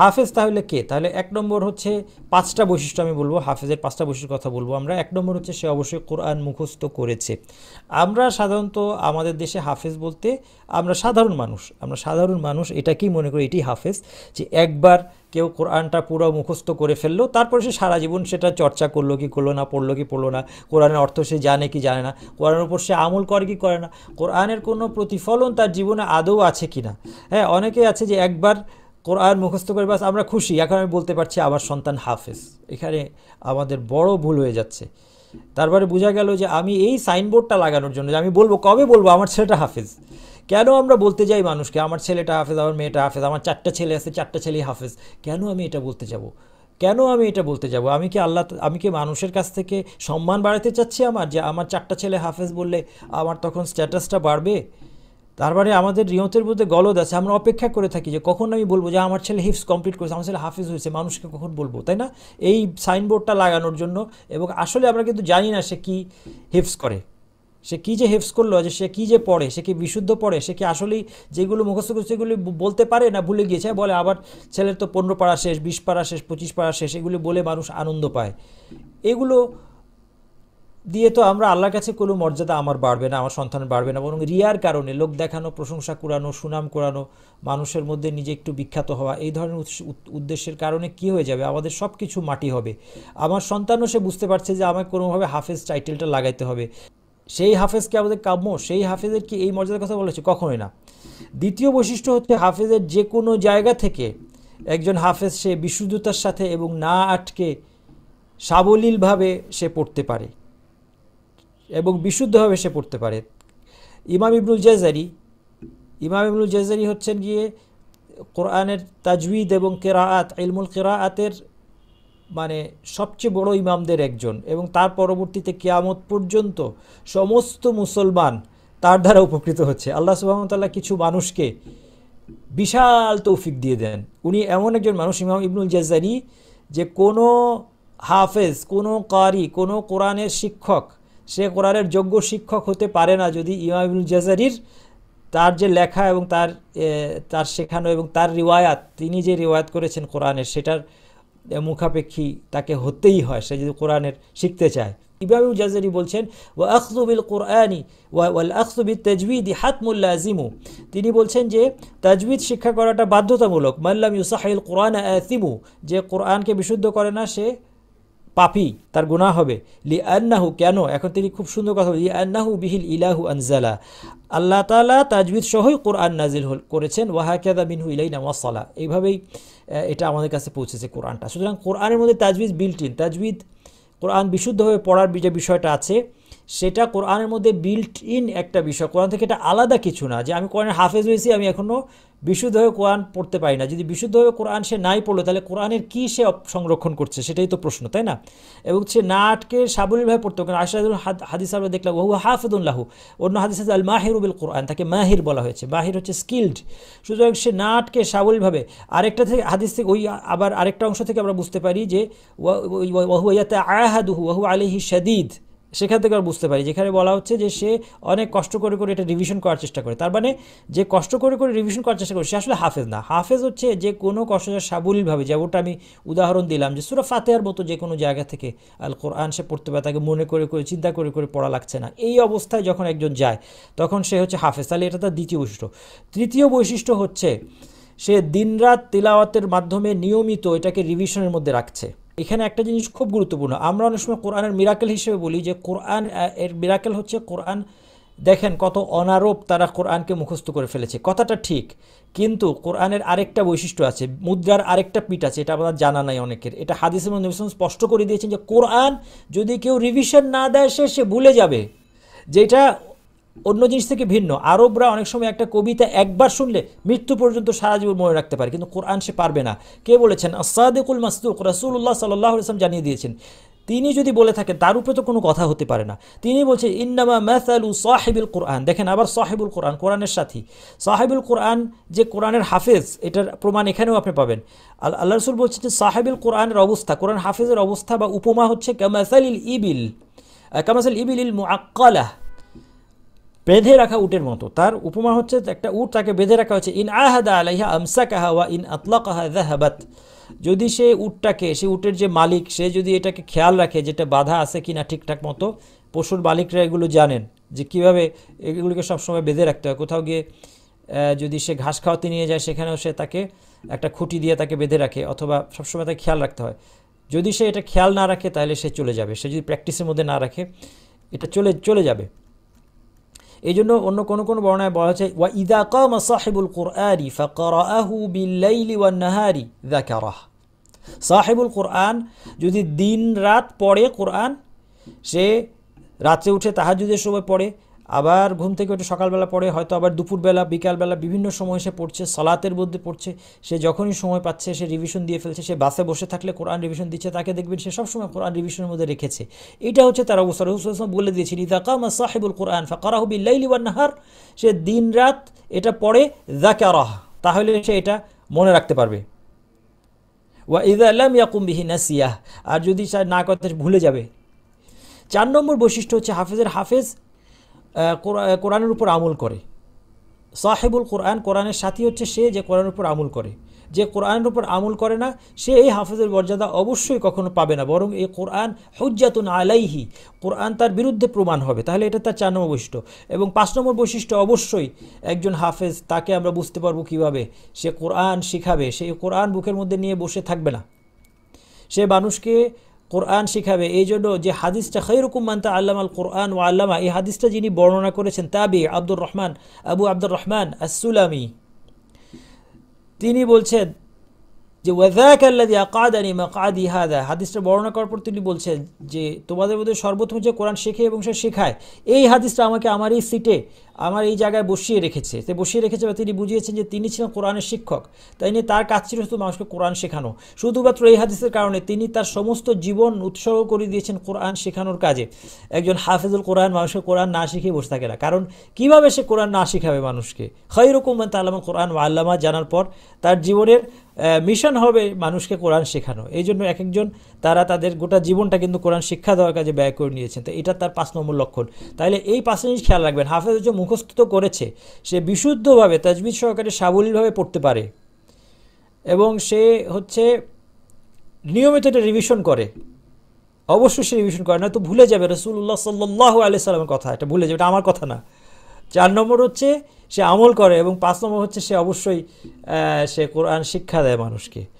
হাফেজ তাহলে কে তাহলে এক নম্বর হচ্ছে পাঁচটা বৈশিষ্ট্য আমি বলবো হাফেজের পাঁচটা বৈশিষ্ট্যের কথা বলবো আমরা এক নম্বর হচ্ছে সে অবশ্যই কোরআন মুখস্থ করেছে আমরা সাধারণত আমাদের দেশে হাফেজ বলতে আমরা সাধারণ মানুষ আমরা সাধারণ মানুষ এটাকেই মনে করি এটি হাফেজ যে একবার কেউ কোরআনটা পুরো মুখস্থ করে ফেললো তারপরে সে সারা জীবন সেটা চর্চা করলো কি করলো না পড়লো কি পড়লো না কোরআনের অর্থ সে জানে কি জানে না কোরআনের উপর সে আমল করে কি করে না কোরআনের কোনো প্রতিফলন তার জীবনে আদৌ আছে কি না হ্যাঁ অনেকে আছে যে একবার কোরআন মুখস্থ করে বাস আমরা খুশি এখন আমি বলতে পারছি আমার সন্তান হাফেজ এখানে আমাদের বড় ভুল হয়ে যাচ্ছে তারপরে বোঝা গেল যে আমি এই সাইনবোর্ডটা লাগানোর জন্য যে আমি বলবো কবে বলবো আমার ছেলেটা হাফেজ কেন আমরা বলতে যাই মানুষকে আমার ছেলেটা হাফেজ আমার মেয়েটা হাফেজ আমার চারটা ছেলে আছে চারটা ছেলেই হাফেজ কেন আমি এটা বলতে যাব। কেন আমি এটা বলতে যাব আমি কি আল্লাহ আমি কি মানুষের কাছ থেকে সম্মান বাড়াতে চাচ্ছি আমার যে আমার চারটা ছেলে হাফেজ বললে আমার তখন স্ট্যাটাসটা বাড়বে তার মানে আমাদের রিয়তের মধ্যে গলদ আছে আমরা অপেক্ষা করে থাকি যে কখন আমি বলবো যে আমার ছেলে হিফস কমপ্লিট করেছে আমার ছেলে হাফিজ হয়েছে মানুষকে কখন বলবো তাই না এই সাইনবোর্ডটা লাগানোর জন্য এবং আসলে আমরা কিন্তু জানি না সে কী হিফস করে সে কী যে হেফস করলো যে সে কী যে পড়ে সে কি বিশুদ্ধ পড়ে সে কি আসলেই যেগুলো মুখস্থ করছে সেগুলি বলতে পারে না ভুলে গিয়েছে হ্যাঁ, বলে আবার ছেলের তো পনেরো পাড়া শেষ বিশ পাড়া শেষ পঁচিশ পাড়া শেষ এগুলি বলে মানুষ আনন্দ পায় এগুলো দিয়ে তো আমরা আল্লাহর কাছে কোনো মর্যাদা আমার বাড়বে না আমার সন্তান বাড়বে না বরং রিয়ার কারণে লোক দেখানো প্রশংসা কুড়ানো সুনাম কুড়ানো মানুষের মধ্যে নিজে একটু বিখ্যাত হওয়া এই ধরনের উদ্দেশ্যের কারণে কি হয়ে যাবে আমাদের সব কিছু মাটি হবে আমার সন্তানও সে বুঝতে পারছে যে আমাকে কোনোভাবে হাফেজ টাইটেলটা লাগাইতে হবে সেই হাফেজকে আমাদের কাম্য সেই হাফেজের কি এই মর্যাদার কথা বলেছে কখনোই না দ্বিতীয় বৈশিষ্ট্য হচ্ছে হাফেজের যে কোনো জায়গা থেকে একজন হাফেজ সে বিশুদ্ধতার সাথে এবং না আটকে সাবলীলভাবে সে পড়তে পারে এবং বিশুদ্ধভাবে সে পড়তে পারে ইমাম ইবনুল জেজারি ইমাম ইবনুল জেজারি হচ্ছেন গিয়ে কোরআনের তাজউদ এবং কেরাআত ইলমুল কেরাআতের মানে সবচেয়ে বড় ইমামদের একজন এবং তার পরবর্তীতে কেয়ামত পর্যন্ত সমস্ত মুসলমান তার দ্বারা উপকৃত হচ্ছে আল্লাহ সুবাহতাল্লাহ কিছু মানুষকে বিশাল তৌফিক দিয়ে দেন উনি এমন একজন মানুষ ইমাম ইবনুল জেজারি যে কোনো হাফেজ কোনো কারি কোনো কোরআনের শিক্ষক সে কোরআনের যোগ্য শিক্ষক হতে পারে না যদি ইমাম জাজারির তার যে লেখা এবং তার তার শেখানো এবং তার রিওয়ায়াত তিনি যে রিওয়ায়াত করেছেন কোরআনের সেটার মুখাপেক্ষী তাকে হতেই হয় সে যদি কোরআনের শিখতে চায় ইবাবু জাজারি বলছেন ও আখসুবিল কোরআনি আখসুবিল তাজবিদ তাজবিদি হাতমুল্লা আজিমু তিনি বলছেন যে তাজবিদ শিক্ষা করাটা বাধ্যতামূলক মাল্লাম ইউসাহিল কোরআন আসিমু যে কোরআনকে বিশুদ্ধ করে না সে পাপি তার গুণা হবে লি আন্নাহু কেন এখন তিনি খুব সুন্দর কথা বলি আন্নাহু বিহিল ইলাহু আনজালা আল্লাহ তালা তাজবিদ সহই কোরআন নাজিল করেছেন ওয়াহাকিয়াদা মিনহু ইলাইনা ওয়াসালা এইভাবেই এটা আমাদের কাছে পৌঁছেছে কোরআনটা সুতরাং কোরআনের মধ্যে তাজবিদ বিল্টিন তাজবিদ কোরআন বিশুদ্ধভাবে পড়ার যে বিষয়টা আছে সেটা কোরআনের মধ্যে বিল্ট ইন একটা বিষয় কোরআন থেকে এটা আলাদা কিছু না যে আমি কোরআনের হাফেজ হয়েছি আমি এখনও বিশুদ্ধভাবে কোরআন পড়তে পারি না যদি বিশুদ্ধভাবে কোরআন সে নাই পড়লো তাহলে কোরআনের কী সে সংরক্ষণ করছে সেটাই তো প্রশ্ন তাই না এবং সে না আটকে সাবলীলভাবে পড়তো কারণ আশরাদুল হাদিস আমরা দেখলাম ওহু হাফেদুল্লাহু অন্য হাদিস আল মাহিরুবুল কোরআন তাকে মাহির বলা হয়েছে মাহির হচ্ছে স্কিল্ড সুতরাং সে না আটকে সাবলীলভাবে আরেকটা থেকে হাদিস থেকে ওই আবার আরেকটা অংশ থেকে আমরা বুঝতে পারি যে ওয়াহু ইয়াতে আহাদুহু ওহু আলিহি শাদিদ সেখান থেকে আর বুঝতে পারি যেখানে বলা হচ্ছে যে সে অনেক কষ্ট করে করে এটা রিভিশন করার চেষ্টা করে তার মানে যে কষ্ট করে করে রিভিশন করার চেষ্টা করে সে আসলে হাফেজ না হাফেজ হচ্ছে যে কোনো কষ্ট সাবলীলভাবে যেমনটা আমি উদাহরণ দিলাম যে সুরা ফাতেহার মতো যে কোনো জায়গা থেকে আল কোরআন সে পড়তে পারে তাকে মনে করে করে চিন্তা করে করে পড়া লাগছে না এই অবস্থায় যখন একজন যায় তখন সে হচ্ছে হাফেজ তাহলে এটা তার দ্বিতীয় বৈশিষ্ট্য তৃতীয় বৈশিষ্ট্য হচ্ছে সে দিনরাত তিলাওয়াতের মাধ্যমে নিয়মিত এটাকে রিভিশনের মধ্যে রাখছে এখানে একটা জিনিস খুব গুরুত্বপূর্ণ আমরা অনেক সময় কোরআনের মিরাকেল হিসেবে বলি যে কোরআন এর মিরাকেল হচ্ছে কোরআন দেখেন কত অনারোপ তারা কোরআনকে মুখস্থ করে ফেলেছে কথাটা ঠিক কিন্তু কোরআনের আরেকটা বৈশিষ্ট্য আছে মুদ্রার আরেকটা পিঠ আছে এটা আমাদের জানা নাই অনেকের এটা হাদিস স্পষ্ট করে দিয়েছেন যে কোরআন যদি কেউ রিভিশন না দেয় সে সে ভুলে যাবে যেটা অন্য জিনিস থেকে ভিন্ন আরবরা অনেক সময় একটা কবিতা একবার শুনলে মৃত্যু পর্যন্ত সারা জীবন মনে রাখতে পারে কিন্তু কোরআন সে পারবে না কে বলেছেন আসাদেকুল মাসদুক রাসুল্লাহ সাল্লাহ ইসলাম জানিয়ে দিয়েছেন তিনি যদি বলে থাকেন তার উপরে তো কোনো কথা হতে পারে না তিনি বলছেন ইন্নামা মাসালু সাহেবুল কোরআন দেখেন আবার সাহেবুল কোরআন কোরআনের সাথী সাহেবুল কোরআন যে কোরআনের হাফেজ এটার প্রমাণ এখানেও আপনি পাবেন আল্লাহ রসুল বলছেন যে সাহেবুল কোরআনের অবস্থা কোরআন হাফেজের অবস্থা বা উপমা হচ্ছে কামাসাল ইবিল কামাসাল ইবিল ইল মু আকালাহ বেঁধে রাখা উটের মতো তার উপমা হচ্ছে একটা উট তাকে বেঁধে রাখা হয়েছে ইন আহাদা আলাইহা আমসা কাহা ওয়া ইন আতলা কাহা জাহাবাত যদি সে উটটাকে সে উটের যে মালিক সে যদি এটাকে খেয়াল রাখে যেটা বাধা আছে কি না ঠিকঠাক মতো পশুর মালিকরা এগুলো জানেন যে কিভাবে এগুলোকে সবসময় বেঁধে রাখতে হয় কোথাও গিয়ে যদি সে ঘাস খাওয়াতে নিয়ে যায় সেখানেও সে তাকে একটা খুঁটি দিয়ে তাকে বেঁধে রাখে অথবা সবসময় তাকে খেয়াল রাখতে হয় যদি সে এটা খেয়াল না রাখে তাহলে সে চলে যাবে সে যদি প্র্যাকটিসের মধ্যে না রাখে এটা চলে চলে যাবে এই জন্য অন্য কোনো কোনো বর্ণায় বলা হচ্ছে ওয়া ইদা কম সাহেবুল কোরআরি ফকরাহু বিল্লাইলি ওয়া নাহারি রাহ সাহেবুল কোরআন যদি দিন রাত পড়ে কোরআন সে রাত্রে উঠে তাহাজুদের সময় পড়ে আবার ঘুম থেকে ওঠে সকালবেলা পড়ে হয়তো আবার দুপুরবেলা বিকালবেলা বিভিন্ন সময় সে পড়ছে সলাতের মধ্যে পড়ছে সে যখনই সময় পাচ্ছে সে রিভিশন দিয়ে ফেলছে সে বাসে বসে থাকলে কোরআন রিভিশন দিচ্ছে তাকে দেখবেন সে সবসময় কোরআন রিভিশনের মধ্যে রেখেছে এটা হচ্ছে তার অবস্থা রহুসুলাম বলে দিয়েছে ইদাকামা সাহেবুল কোরআন ফাকারাহবি নাহার সে দিন রাত এটা পড়ে জাকারাহ তাহলে সে এটা মনে রাখতে পারবে ওয়া ইদ আলাম ইয়াকুম বিহি সিয়াহ আর যদি না করতে ভুলে যাবে চার নম্বর বৈশিষ্ট্য হচ্ছে হাফেজের হাফেজ কোরআনের উপর আমল করে সাহেবুল কোরআন কোরআনের সাথী হচ্ছে সে যে কোরআনের উপর আমল করে যে কোরআনের উপর আমল করে না সে এই হাফেজের মর্যাদা অবশ্যই কখনো পাবে না বরং এই কোরআন হজ্জাতুন আলাইহি কোরআন তার বিরুদ্ধে প্রমাণ হবে তাহলে এটা তার চার নম্বর বৈশিষ্ট্য এবং পাঁচ নম্বর বৈশিষ্ট্য অবশ্যই একজন হাফেজ তাকে আমরা বুঝতে পারবো কিভাবে সে কোরআন শিখাবে সে কোরআন বুকের মধ্যে নিয়ে বসে থাকবে না সে মানুষকে কোরআন শিখাবে এই জন্য যে হাদিসটা খৈরকুম মান্তা আল্লাম আল কোরআন ও আল্লামা এই হাদিসটা যিনি বর্ণনা করেছেন তাবি আব্দুর রহমান আবু আব্দুর রহমান আসসুলামি তিনি বলছেন যে ওয়াজাক আল্লাদি আকাদানি মাকাদি হাদা হাদিসটা বর্ণনা করার পর তিনি বলছেন যে তোমাদের মধ্যে সর্বোত্তম যে কোরআন শেখে এবং সে শেখায় এই হাদিসটা আমাকে আমার এই সিটে আমার এই জায়গায় বসিয়ে রেখেছে সে বসিয়ে রেখেছে বা তিনি বুঝিয়েছেন যে তিনি ছিলেন কোরআনের শিক্ষক তাই নিয়ে তার কাজ ছিল শুধু মানুষকে কোরআন শেখানো শুধুমাত্র এই হাদিসের কারণে তিনি তার সমস্ত জীবন উৎসর্গ করে দিয়েছেন কোরআন শেখানোর কাজে একজন হাফেজুল কোরআন মানুষকে কোরআন না শিখিয়ে বসে থাকে না কারণ কীভাবে সে কোরআন না শিখাবে মানুষকে খৈরকম তালামা কোরআন আল্লামা জানার পর তার জীবনের মিশন হবে মানুষকে কোরআন শেখানো এই জন্য এক একজন তারা তাদের গোটা জীবনটা কিন্তু কোরআন শিক্ষা দেওয়ার কাজে ব্যয় করে নিয়েছেন তো এটা তার পাঁচ নম্বর লক্ষণ তাহলে এই পাঁচ জিনিস খেয়াল রাখবেন হাফেজ হচ্ছে মুখ মুখস্থিত করেছে সে বিশুদ্ধভাবে তাজবিদ সহকারে সাবলীলভাবে পড়তে পারে এবং সে হচ্ছে নিয়মিত এটা রিভিশন করে অবশ্যই সে রিভিশন করে না তো ভুলে যাবে রসুল্লাহ সাল্লাহ আলি সাল্লামের কথা এটা ভুলে যাবে এটা আমার কথা না চার নম্বর হচ্ছে সে আমল করে এবং পাঁচ নম্বর হচ্ছে সে অবশ্যই সে কোরআন শিক্ষা দেয় মানুষকে